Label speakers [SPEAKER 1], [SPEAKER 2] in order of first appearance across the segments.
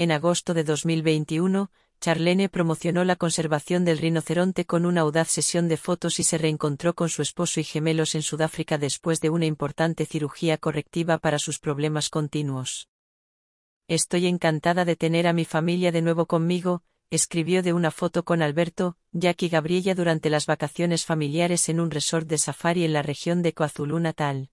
[SPEAKER 1] En agosto de 2021, Charlene promocionó la conservación del rinoceronte con una audaz sesión de fotos y se reencontró con su esposo y gemelos en Sudáfrica después de una importante cirugía correctiva para sus problemas continuos. Estoy encantada de tener a mi familia de nuevo conmigo, escribió de una foto con Alberto, Jack y Gabriella durante las vacaciones familiares en un resort de safari en la región de Coazulú Natal.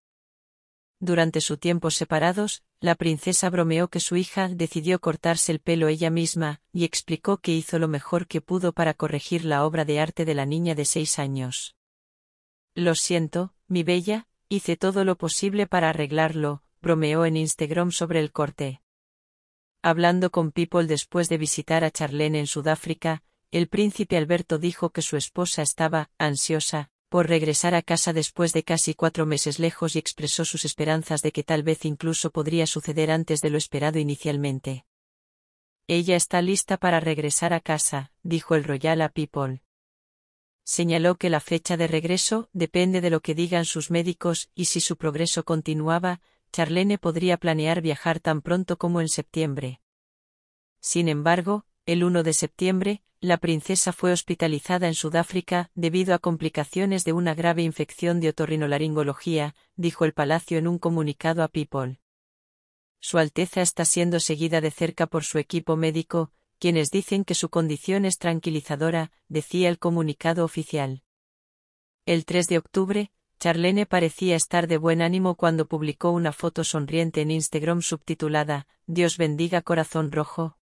[SPEAKER 1] Durante su tiempo separados, la princesa bromeó que su hija decidió cortarse el pelo ella misma, y explicó que hizo lo mejor que pudo para corregir la obra de arte de la niña de seis años. Lo siento, mi bella, hice todo lo posible para arreglarlo, bromeó en Instagram sobre el corte. Hablando con People después de visitar a Charlene en Sudáfrica, el príncipe Alberto dijo que su esposa estaba ansiosa por regresar a casa después de casi cuatro meses lejos y expresó sus esperanzas de que tal vez incluso podría suceder antes de lo esperado inicialmente. Ella está lista para regresar a casa, dijo el Royal a People. Señaló que la fecha de regreso depende de lo que digan sus médicos y si su progreso continuaba, Charlene podría planear viajar tan pronto como en septiembre. Sin embargo, el 1 de septiembre, la princesa fue hospitalizada en Sudáfrica debido a complicaciones de una grave infección de otorrinolaringología, dijo el palacio en un comunicado a People. Su Alteza está siendo seguida de cerca por su equipo médico, quienes dicen que su condición es tranquilizadora, decía el comunicado oficial. El 3 de octubre, Charlene parecía estar de buen ánimo cuando publicó una foto sonriente en Instagram subtitulada Dios bendiga corazón rojo,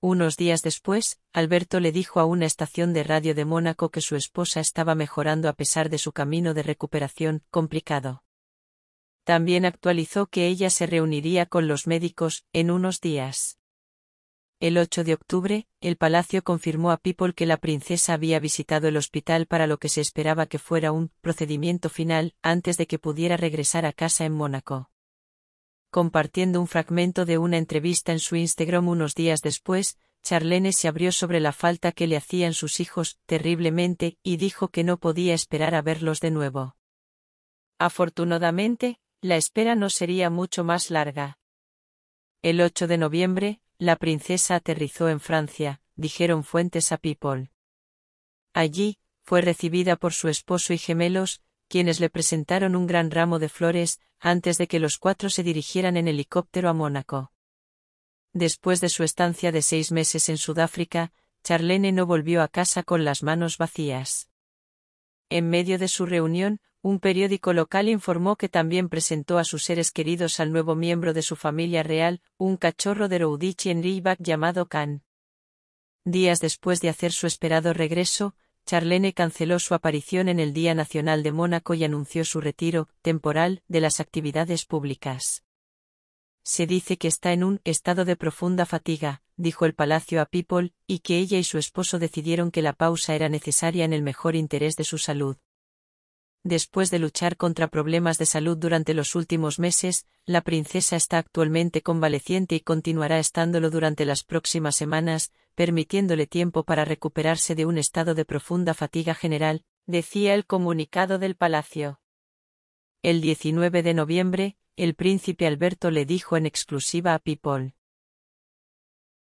[SPEAKER 1] unos días después, Alberto le dijo a una estación de radio de Mónaco que su esposa estaba mejorando a pesar de su camino de recuperación complicado. También actualizó que ella se reuniría con los médicos en unos días. El 8 de octubre, el palacio confirmó a People que la princesa había visitado el hospital para lo que se esperaba que fuera un procedimiento final antes de que pudiera regresar a casa en Mónaco compartiendo un fragmento de una entrevista en su Instagram unos días después, Charlene se abrió sobre la falta que le hacían sus hijos, terriblemente, y dijo que no podía esperar a verlos de nuevo. Afortunadamente, la espera no sería mucho más larga. El 8 de noviembre, la princesa aterrizó en Francia, dijeron fuentes a People. Allí, fue recibida por su esposo y gemelos, quienes le presentaron un gran ramo de flores, antes de que los cuatro se dirigieran en helicóptero a Mónaco. Después de su estancia de seis meses en Sudáfrica, Charlene no volvió a casa con las manos vacías. En medio de su reunión, un periódico local informó que también presentó a sus seres queridos al nuevo miembro de su familia real, un cachorro de Roudichi en llamado Khan. Días después de hacer su esperado regreso, Charlene canceló su aparición en el Día Nacional de Mónaco y anunció su retiro, temporal, de las actividades públicas. Se dice que está en un estado de profunda fatiga, dijo el palacio a People, y que ella y su esposo decidieron que la pausa era necesaria en el mejor interés de su salud. Después de luchar contra problemas de salud durante los últimos meses, la princesa está actualmente convaleciente y continuará estándolo durante las próximas semanas, permitiéndole tiempo para recuperarse de un estado de profunda fatiga general, decía el comunicado del palacio. El 19 de noviembre, el príncipe Alberto le dijo en exclusiva a People.